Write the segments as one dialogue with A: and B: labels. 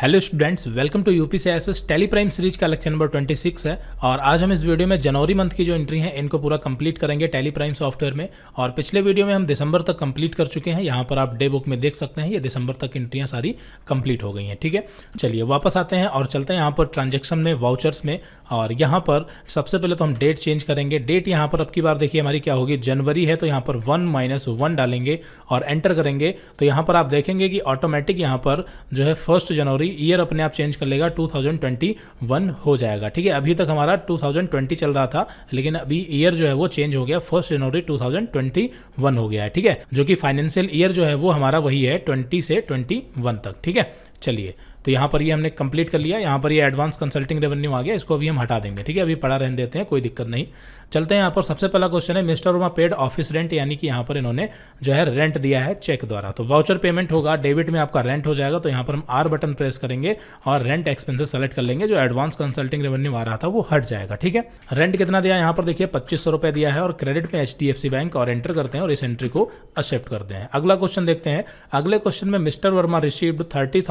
A: hello students welcome to U P C S S Tally Prime series का lecture number 26 है और आज हम इस वीडियो में जनवरी मंथ की जो एंट्री है इनको पूरा कंप्लीट करेंगे टेली प्राइम सॉफ्टवेयर में और पिछले वीडियो में हम दिसंबर तक कंप्लीट कर चुके हैं यहाँ पर आप डे बुक में देख सकते हैं ये दिसंबर तक एंट्रियाँ सारी कंप्लीट हो गई हैं ठीक है चलिए वापस आते हैं और चलते हैं यहाँ पर ट्रांजेक्शन में वाउचर्स में और यहाँ पर सबसे पहले तो हम डेट चेंज करेंगे डेट यहाँ पर अब की बार देखिए हमारी क्या होगी जनवरी है तो यहाँ पर वन माइनस वन डालेंगे और एंटर करेंगे तो यहाँ पर आप देखेंगे कि ऑटोमेटिक यहाँ पर जो है फर्स्ट जनवरी ईयर अपने आप चेंज कर लेगा 2021 हो जाएगा ठीक है अभी तक हमारा 2020 चल रहा था लेकिन अभी ईयर जो है वो चेंज हो गया फर्स्ट जनवरी 2021 हो गया है ठीक है जो कि फाइनेंशियल ईयर जो है वो हमारा वही है ट्वेंटी से ट्वेंटी तक ठीक है चलिए तो यहाँ पर ये हमने कंप्लीट कर लिया यहाँ पर ये एडवांस कंसल्टिंग रेवेन्यू आ गया इसको अभी हम हटा देंगे ठीक है अभी पढ़ा रहने देते हैं कोई दिक्कत नहीं चलते हैं यहाँ पर सबसे पहला क्वेश्चन है mister Verma paid office rent यानी कि यहाँ पर इन्होंने जो है रेंट दिया है चेक द्वारा तो वाउचर पेमेंट होगा डेबिट में आपका रेंट हो जाएगा तो यहाँ पर हम आर बटन प्रेस करेंगे और रेंट एक्सपेंसेस सेलेक्ट कर लेंगे जो एडवांस कंसल्टिंग रेवेन्यू आ रहा था वो हट जाएगा ठीक है रेंट कितना दिया यहाँ पर देखिए पच्चीस सौ दिया है और क्रेडिट में एच बैंक और एंटर करते हैं और इस एंट्री को एक्सेप्ट करते हैं अगला क्वेश्चन देखते हैं अगले क्वेश्चन में mister Verma received thirty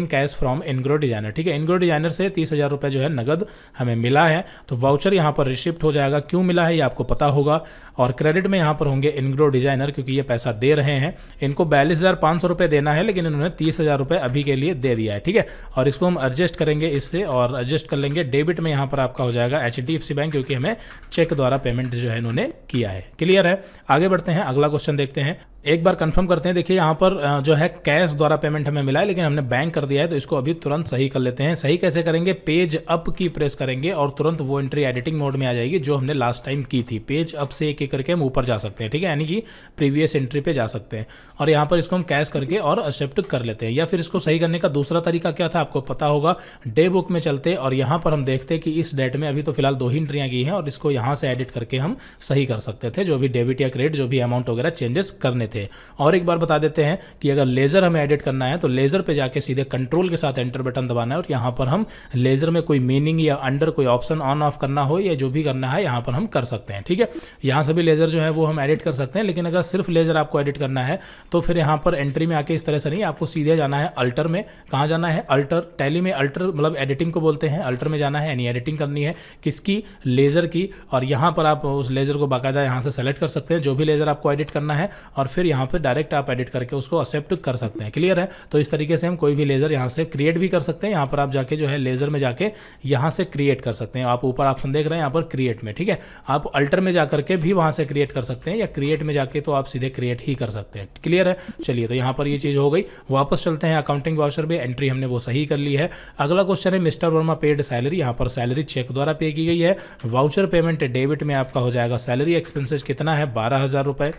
A: in cash from इनग्रो डिजाइनर ठीक है इनग्रो डिजाइनर से तीस हज़ार रुपये जो है नगद हमें मिला है तो वाउचर यहाँ पर रिसिप्ट हो जाएगा क्यों मिला है ये आपको पता होगा और क्रेडिट में यहाँ पर होंगे इनग्रो डिजाइनर क्योंकि ये पैसा दे रहे हैं इनको बयालीस हज़ार सौ देना है लेकिन इन्होंने तीस हज़ार अभी के लिए दे दिया है ठीक है और इसको हम एडजस्ट करेंगे इससे और एडजस्ट कर लेंगे डेबिट में यहाँ पर आपका हो जाएगा एच बैंक क्योंकि हमें चेक द्वारा पेमेंट जो है इन्होंने किया है क्लियर है आगे बढ़ते हैं अगला क्वेश्चन देखते हैं एक बार कंफर्म करते हैं देखिए यहाँ पर जो है कैश द्वारा पेमेंट हमें मिला है लेकिन हमने बैंक कर दिया है तो इसको इसको अभी तुरंत सही कर लेते हैं सही कैसे करेंगे पेज अप की प्रेस करेंगे और तुरंत वो एंट्री एडिटिंग मोड में आ जाएगी जो हमने लास्ट टाइम की थी पेज अप से एक एक करके हम ऊपर जा सकते हैं ठीक है यानी कि प्रीवियस एंट्री पे जा सकते हैं और यहाँ पर इसको हम कैश करके और एक्सेप्ट कर लेते हैं या फिर इसको सही करने का दूसरा तरीका क्या था आपको पता होगा डे बुक में चलते और यहाँ पर हम देखते कि इस डेट में अभी तो फिलहाल दो ही एंट्रियाँ गई हैं और इसको यहाँ से एडिट करके हम सही कर सकते थे जो भी डेबिट या क्रेडिट जो भी अमाउंट वगैरह चेंजेस करने थे और एक बार बता देते हैं कि अगर लेज़र हमें एडिट करना है तो लेज़र पर जाके सीधे कंट्रोल के साथ एंटर बटन दबाना है और यहाँ पर हम लेज़र में कोई मीनिंग या अंडर कोई ऑप्शन ऑन ऑफ करना हो या जो भी करना है यहाँ पर हम कर सकते हैं ठीक है यहाँ से भी लेज़र जो है वो हम एडिट कर सकते हैं लेकिन अगर सिर्फ लेज़र आपको एडिट करना है तो फिर यहाँ पर एंट्री में आके इस तरह से नहीं आपको सीधे जाना है अल्टर में कहाँ जाना है अल्टर टैली में अल्टर मतलब एडिटिंग को बोलते हैं अल्टर में जाना है यानी एडिटिंग करनी है किसकी लेज़र की और यहाँ पर आप उस लेज़र को बाकायदा यहाँ से सेलेक्ट कर सकते हैं जो भी लेज़र आपको एडिट करना है और फिर यहाँ पर डायरेक्ट आप एडिट करके उसको एक्सेप्ट कर सकते हैं क्लियर है तो इस तरीके से हम कोई भी लेज़र यहाँ से से क्रिएट भी कर सकते हैं यहाँ पर आप जाके जो है लेज़र में जाके यहाँ से क्रिएट कर सकते हैं आप ऊपर ऑप्शन देख रहे हैं यहाँ पर क्रिएट में ठीक है आप अल्टर में जाकर के भी वहाँ से क्रिएट कर सकते हैं या क्रिएट में जाके तो आप सीधे क्रिएट ही कर सकते हैं क्लियर है चलिए तो यहाँ पर ये चीज़ हो गई वापस चलते हैं अकाउंटिंग वाउचर भी एंट्री हमने वो सही कर ली है अगला क्वेश्चन है मिस्टर वर्मा पेड सैलरी यहाँ पर सैलरी चेक द्वारा पे की गई है वाउचर पेमेंट डेबिट में आपका हो जाएगा सैलरी एक्सपेंसेस कितना है बारह हज़ार रुपये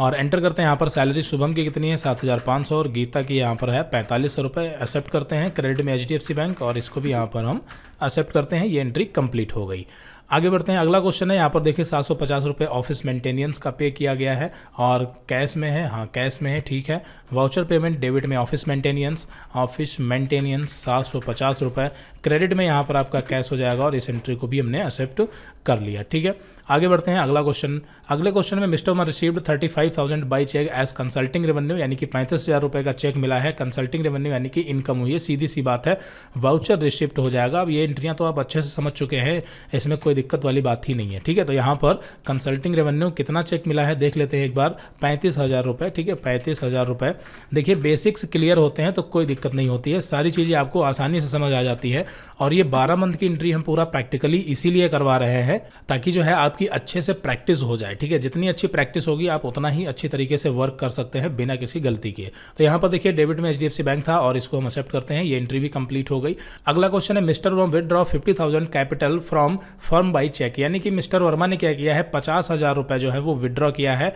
A: और एंटर करते हैं यहाँ पर सैलरी शुभम की कितनी है सात हज़ार पाँच सौ और गीता की यहाँ पर है पैंतालीस सौ रुपये एक्सेप्ट करते हैं क्रेडिट में एच बैंक और इसको भी यहाँ पर हम एक्सेप्ट करते हैं ये एंट्री कंप्लीट हो गई आगे बढ़ते हैं अगला क्वेश्चन है यहाँ पर देखिए सात सौ पचास रुपये ऑफिस मेंटेनेंस का पे किया गया है और कैश में है हाँ कैश में है ठीक है वाउचर पेमेंट डेबिट में ऑफिस मेंटेनेंस ऑफिस मेंटेनेंस सात सौ पचास रुपये क्रेडिट में यहाँ पर आपका कैश हो जाएगा और इस एंट्री को भी हमने एक्सेप्ट कर लिया ठीक है आगे बढ़ते हैं अगला क्वेश्चन अगले क्वेश्चन में मिस्टर मर received thirty five thousand by cheque as consulting revenue यानी कि पैंतीस हज़ार रुपये का चेक मिला है कंसल्टिंग रेवेन्यू यानी कि इनकम हुई है सीधी सी बात है वाउचर रिसिप्ट हो जाएगा अब ये एंट्रियाँ तो आप अच्छे से समझ चुके हैं इसमें कोई कोई दिक्कत वाली बात ही नहीं है ठीक है तो यहाँ पर कंसल्टिंग रेवेन्यू कितना चेक मिला है देख लेते हैं एक बार पैंतीस हज़ार रुपये ठीक है पैंतीस हज़ार रुपये देखिए बेसिक्स क्लियर होते हैं तो कोई दिक्कत नहीं होती है सारी चीज़ें आपको आसानी से समझ आ जाती है और ये बारह मंथ की एंट्री हम पूरा प्रैक्टिकली इसीलिए करवा रहे हैं ताकि जो है आपकी अच्छे से प्रैक्टिस हो जाए ठीक है जितनी अच्छी प्रैक्टिस होगी आप उतना ही अच्छी तरीके से वर्क कर सकते हैं बिना किसी गलती के तो यहाँ पर देखिए डेबिट में एच बैंक था और इसको हम एक्सेप्ट करते हैं ये एंट्री भी कंप्लीट हो गई अगला क्वेश्चन है मिस्टर वॉम withdraw fifty capital from firm confirm by cheque यानी कि मिस्टर वर्मा ने क्या किया है पचास हज़ार रुपए जो है वो विड्रॉ किया है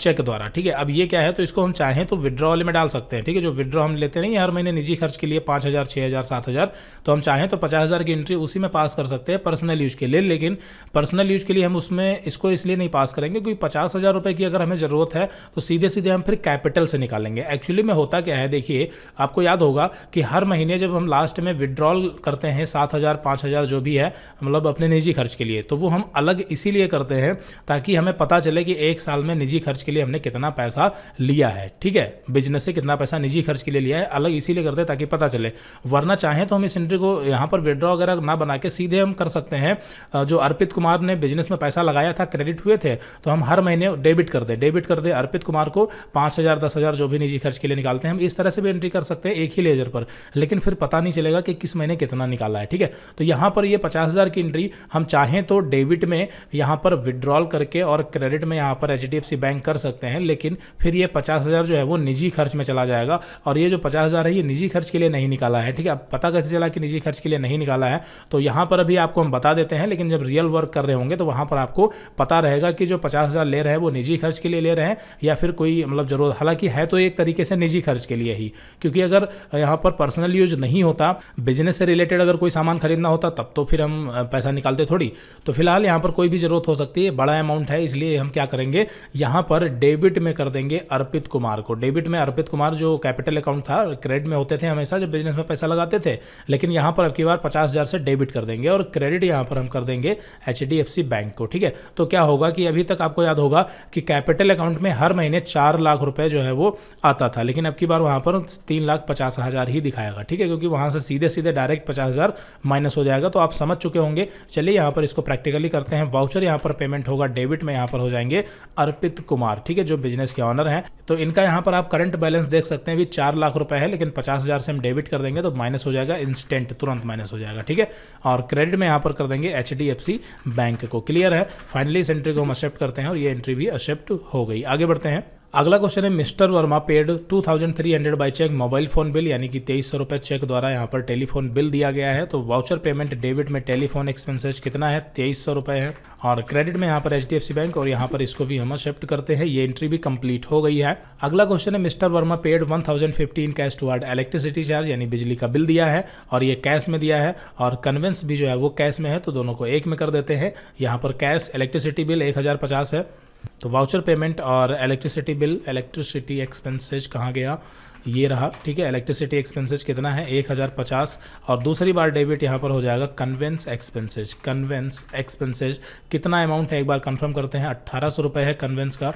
A: चेक द्वारा ठीक है अब ये क्या है तो इसको हम चाहें तो विड्रॉ वाले में डाल सकते हैं ठीक है जो विड्रॉ हम लेते नहीं हर महीने निजी खर्च के लिए पांच हज़ार छह हज़ार सात हज़ार तो हम चाहें तो पचास हज़ार की एंट्री उसी में पास कर सकते हैं पर्सनल यूज़ के लिए लेकिन पर्सनल यूज़ के लिए हम उसमें इसको इसलिए नहीं पास करेंगे क्योंकि पचास हज़ार रुपए की अगर हमें ज़रूरत है तो सीधे सीधे हम फिर कैपिटल से निकालेंगे एक्चुअली में होता क्या है देखिए आपको याद होगा कि हर महीने जब हम लास्ट में विड्रॉल करते हैं सात हज़ार पांच हज़ार जो भी है मतलब अपने निजी खर्च खर्च के लिए तो वो हम अलग इसीलिए करते हैं ताकि हमें पता चले कि एक साल में निजी खर्च के लिए हमने कितना पैसा लिया है ठीक है बिजनेस से कितना पैसा निजी खर्च के लिए लिया है अलग इसीलिए करते हैं ताकि पता चले वरना चाहें तो हम इस एंट्री को यहाँ पर विड्रॉ वगैरह ना बना के सीधे हम कर सकते हैं जो अर्पित कुमार ने बिजनेस में पैसा लगाया था क्रेडिट हुए थे तो हम हर महीने डेबिट कर दें डेबिट कर दें अर्पित कुमार को पाँच हज़ार दस हज़ार जो भी निजी खर्च के लिए निकालते हैं हम इस तरह से भी एंट्री कर सकते हैं एक ही लेजर पर लेकिन फिर पता नहीं चलेगा कि किस महीने कितना निकाला है ठीक है तो यहाँ पर ये पचास की एंट्री हम चाहें तो डेबिट में यहाँ पर विड्रॉल करके और क्रेडिट में यहाँ पर एच बैंक कर सकते हैं लेकिन फिर ये पचास हज़ार जो है वो निजी खर्च में चला जाएगा और ये जो पचास हज़ार है ये निजी खर्च के लिए नहीं निकाला है ठीक है पता कैसे चला कि निजी खर्च के लिए नहीं निकाला है तो यहाँ पर अभी आपको हम बता देते हैं लेकिन जब रियल वर्क कर रहे होंगे तो वहाँ पर आपको पता रहेगा कि जो पचास हज़ार ले रहे हैं वो निजी खर्च के लिए ले रहे हैं या फिर कोई मतलब जरूरत हालांकि है तो एक तरीके से निजी खर्च के लिए ही क्योंकि अगर यहाँ पर पर्सनल यूज नहीं होता बिजनेस से रिलेटेड अगर कोई सामान खरीदना होता तब तो फिर हम पैसा निकालते थोड़ी हुई तो फिलहाल यहाँ पर कोई भी ज़रूरत हो सकती है बड़ा अमाउंट है इसलिए हम क्या करेंगे यहाँ पर डेबिट में कर देंगे अर्पित कुमार को डेबिट में अर्पित कुमार जो कैपिटल अकाउंट था क्रेडिट में होते थे हमेशा जब बिजनेस में पैसा लगाते थे लेकिन यहाँ पर अब की बार पचास से डेबिट कर देंगे और क्रेडिट यहाँ पर हम कर देंगे एच बैंक को ठीक है तो क्या होगा कि अभी तक आपको याद होगा कि कैपिटल अकाउंट में हर महीने चार लाख रुपये जो है वो आता था लेकिन अब की बार वहाँ पर तीन लाख पचास हज़ार ही दिखाएगा ठीक है क्योंकि वहाँ से सीधे सीधे डायरेक्ट पचास हज़ार माइनस हो जाएगा तो आप समझ चुके होंगे चलिए यहाँ पर इसको प्रैक्टिकली करते हैं वाउचर यहाँ पर पेमेंट होगा डेबिट में यहाँ पर हो जाएंगे अर्पित कुमार ठीक है जो बिजनेस के ऑनर हैं तो इनका यहाँ पर आप करंट बैलेंस देख सकते हैं भी चार लाख रुपए है लेकिन पचास हज़ार से हम डेबिट कर देंगे तो माइनस हो जाएगा इंस्टेंट तुरंत माइनस हो जाएगा ठीक है और क्रेडिट में यहाँ पर कर देंगे एच बैंक को क्लियर है फाइनली इस एंट्री को हम एक्सेप्ट करते हैं और ये एंट्री भी एक्सेप्ट हो गई आगे बढ़ते हैं अगला क्वेश्चन है mister Verma paid 2300 by cheque mobile phone bill यानी कि तेईस सौ रुपये चेक द्वारा यहाँ पर टेलीफोन बिल दिया गया है तो वाउचर पेमेंट डेबिट में टेलीफोन एक्सपेंसेस कितना है तेईस सौ रुपये है और क्रेडिट में यहाँ पर एच बैंक और यहाँ पर इसको भी हम शिफ्ट करते हैं ये एंट्री भी कंप्लीट हो गई है अगला क्वेश्चन है mister Verma paid one thousand fifteen cash वार्ड इलेक्ट्रिसिटी चार्ज यानी बिजली का बिल दिया है और ये कैश में दिया है और कन्वेंस भी जो है वो कैश में है तो दोनों को एक में कर देते हैं यहाँ पर कैश इलेक्ट्रिसिटी बिल एक है तो वाउचर पेमेंट और इलेक्ट्रिसिटी बिल इलेक्ट्रिसिटी एक्सपेंसेज कहाँ गया ये रहा ठीक है इलेक्ट्रिसिटी एक्सपेंसेज कितना है एक हज़ार पचास और दूसरी बार डेबिट यहाँ पर हो जाएगा कन्वेंस एक्सपेंसेज कन्वेंस एक्सपेंसेज कितना अमाउंट है एक बार कंफर्म करते हैं अट्ठारह सौ रुपये है कन्वेंस का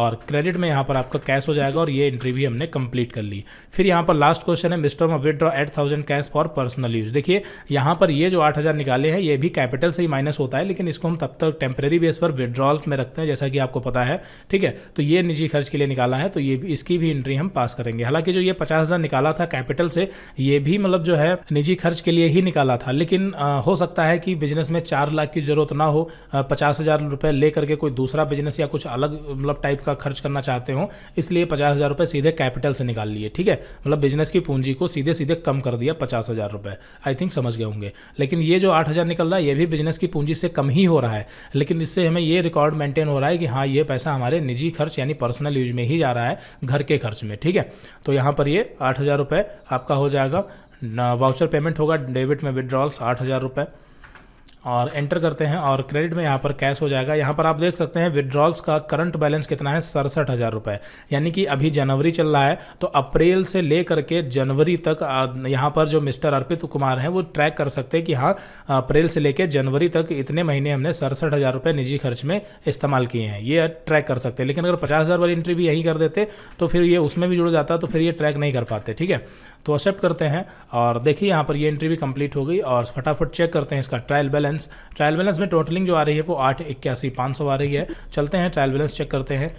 A: और क्रेडिट में यहाँ पर आपका कैश हो जाएगा और ये एंट्री भी हमने कंप्लीट कर ली फिर यहाँ पर लास्ट क्वेश्चन है मिस्टर ऑफ withdraw eight thousand cash for personal use देखिए यहाँ पर ये जो आठ हज़ार निकाले हैं ये भी कैपिटल से ही माइनस होता है लेकिन इसको हम तब तक टेम्प्रेरी बेस पर विदड्रॉल में रखते हैं जैसा कि आपको पता है ठीक है तो ये निजी खर्च के लिए निकाला है तो ये भी इसकी भी एंट्री हम पास करेंगे हालांकि जो ये पचास हज़ार निकाला था कैपिटल से ये भी मतलब जो है निजी खर्च के लिए ही निकाला था लेकिन आ, हो सकता है कि बिजनेस में चार लाख की ज़रूरत ना हो पचास हज़ार रुपये ले करके कोई दूसरा बिजनेस या कुछ अलग मतलब टाइप का खर्च करना चाहते हो इसलिए पचास हज़ार रुपये सीधे कैपिटल से निकाल लिए ठीक है मतलब बिजनेस की पूंजी को सीधे सीधे कम कर दिया पचास हज़ार रुपये आई थिंक समझ गए होंगे लेकिन ये जो आठ हज़ार निकल रहा है ये भी बिजनेस की पूंजी से कम ही हो रहा है लेकिन इससे हमें ये रिकॉर्ड मेंटेन हो रहा है कि हाँ ये पैसा हमारे निजी खर्च यानी पर्सनल यूज में ही जा रहा है घर के खर्च में ठीक है तो यहाँ पर ये आठ हज़ार रुपये आपका हो जाएगा वाउचर पेमेंट होगा डेबिट में विड्रॉल्स आठ हज़ार रुपये और एंटर करते हैं और क्रेडिट में यहाँ पर कैश हो जाएगा यहाँ पर आप देख सकते हैं विड्रॉल्स का करंट बैलेंस कितना है सड़सठ हज़ार रुपये यानी कि अभी जनवरी चल रहा है तो अप्रैल से ले करके जनवरी तक यहाँ पर जो मिस्टर अर्पित कुमार हैं वो ट्रैक कर सकते हैं कि हाँ अप्रैल से लेकर जनवरी तक इतने महीने हमने सड़सठ हज़ार रुपये निजी खर्च में इस्तेमाल किए हैं ये ट्रैक कर सकते हैं लेकिन अगर पचास हज़ार वाली एंट्री भी यहीं कर देते तो फिर ये उसमें भी जुड़ जाता तो फिर ये ट्रैक नहीं कर पाते ठीक है तो एक्सेप्ट करते हैं और देखिए यहाँ पर ये एंट्री भी कंप्लीट हो गई और फटाफट चेक करते हैं इसका ट्रायल बैलेंस ट्रायल बैलेंस में टोटलिंग जो आ रही है वो आठ इक्यासी पाँच सौ आ रही है चलते हैं ट्रायल बैलेंस चेक करते हैं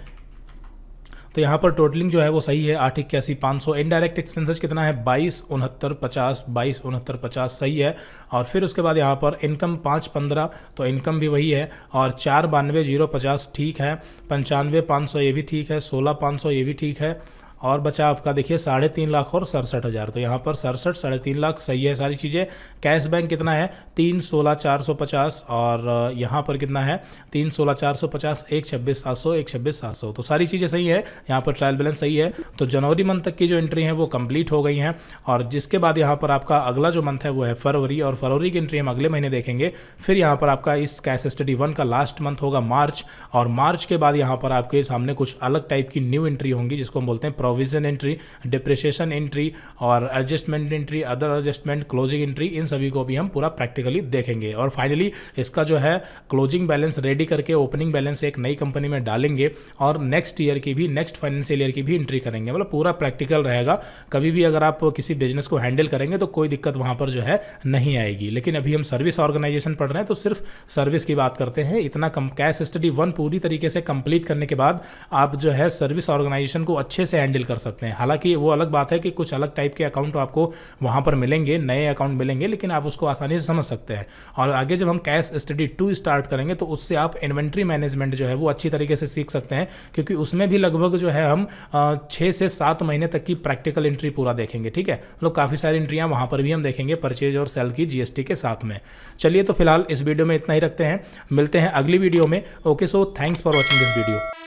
A: तो यहाँ पर टोटलिंग जो है वो सही है आठ इक्यासी पाँच सौ इनडायरेक्ट एक्सपेंसेस कितना है बाईस उनहत्तर पचास बाईस उनहत्तर पचास सही है और फिर उसके बाद यहाँ पर इनकम पाँच पंद्रह तो इनकम भी वही है और चार बानवे जीरो पचास ठीक है पंचानवे पाँच सौ ये भी ठीक है सोलह पाँच सौ ये भी ठीक है और बचा आपका देखिए साढ़े तीन लाख और सड़सठ हज़ार तो यहाँ पर सड़सठ साढ़े तीन लाख सही है सारी चीज़ें कैश बैंक कितना है तीन सोलह चार सौ पचास और यहाँ पर कितना है तीन सोलह चार सौ पचास एक छब्बीस सात सौ एक छब्बीस सात सौ तो सारी चीज़ें सही है यहाँ पर ट्रायल बैलेंस सही है तो जनवरी मंथ तक की जो एंट्री है वो कम्प्लीट हो गई हैं और जिसके बाद यहाँ पर आपका अगला जो मंथ है वो है फरवरी और फरवरी की एंट्री हम अगले महीने देखेंगे फिर यहाँ पर आपका इस कैश स्टडी वन का लास्ट मंथ होगा मार्च और मार्च के बाद यहाँ पर आपके सामने कुछ अलग टाइप की न्यू एंट्री होंगी जिसको हम बोलते हैं प्रोविजन एंट्री डिप्रिशिएशन एंट्री और adjustment entry other adjustment closing entry इन सभी को भी हम पूरा प्रैक्टिकली देखेंगे और फाइनली इसका जो है क्लोजिंग बैलेंस रेडी करके ओपनिंग बैलेंस एक नई कंपनी में डालेंगे और नेक्स्ट ईयर की भी नेक्स्ट फाइनेंशियल ईयर की भी एंट्री करेंगे मतलब पूरा प्रैक्टिकल रहेगा कभी भी अगर आप किसी बिजनेस को हैंडल करेंगे तो कोई दिक्कत वहां पर जो है नहीं आएगी लेकिन अभी हम सर्विस ऑर्गेनाइजेशन पढ़ रहे हैं तो सिर्फ सर्विस की बात करते हैं इतना कम कैश स्टडी वन पूरी तरीके से कंप्लीट करने के बाद आप जो है सर्विस ऑर्गेनाइजेशन को अच्छे से हैंडल हैंडल कर सकते हैं हालांकि वो अलग बात है कि कुछ अलग टाइप के अकाउंट तो आपको वहां पर मिलेंगे नए अकाउंट मिलेंगे लेकिन आप उसको आसानी से समझ सकते हैं और आगे जब हम कैश स्टडी टू स्टार्ट करेंगे तो उससे आप इन्वेंट्री मैनेजमेंट जो है वो अच्छी तरीके से सीख सकते हैं क्योंकि उसमें भी लगभग जो है हम छः से सात महीने तक की प्रैक्टिकल एंट्री पूरा देखेंगे ठीक है मतलब काफ़ी सारी एंट्रियाँ वहाँ पर भी हम देखेंगे परचेज और सेल की जीएसटी के साथ में चलिए तो फिलहाल इस वीडियो में इतना ही रखते हैं मिलते हैं अगली वीडियो में okay so thanks for watching this video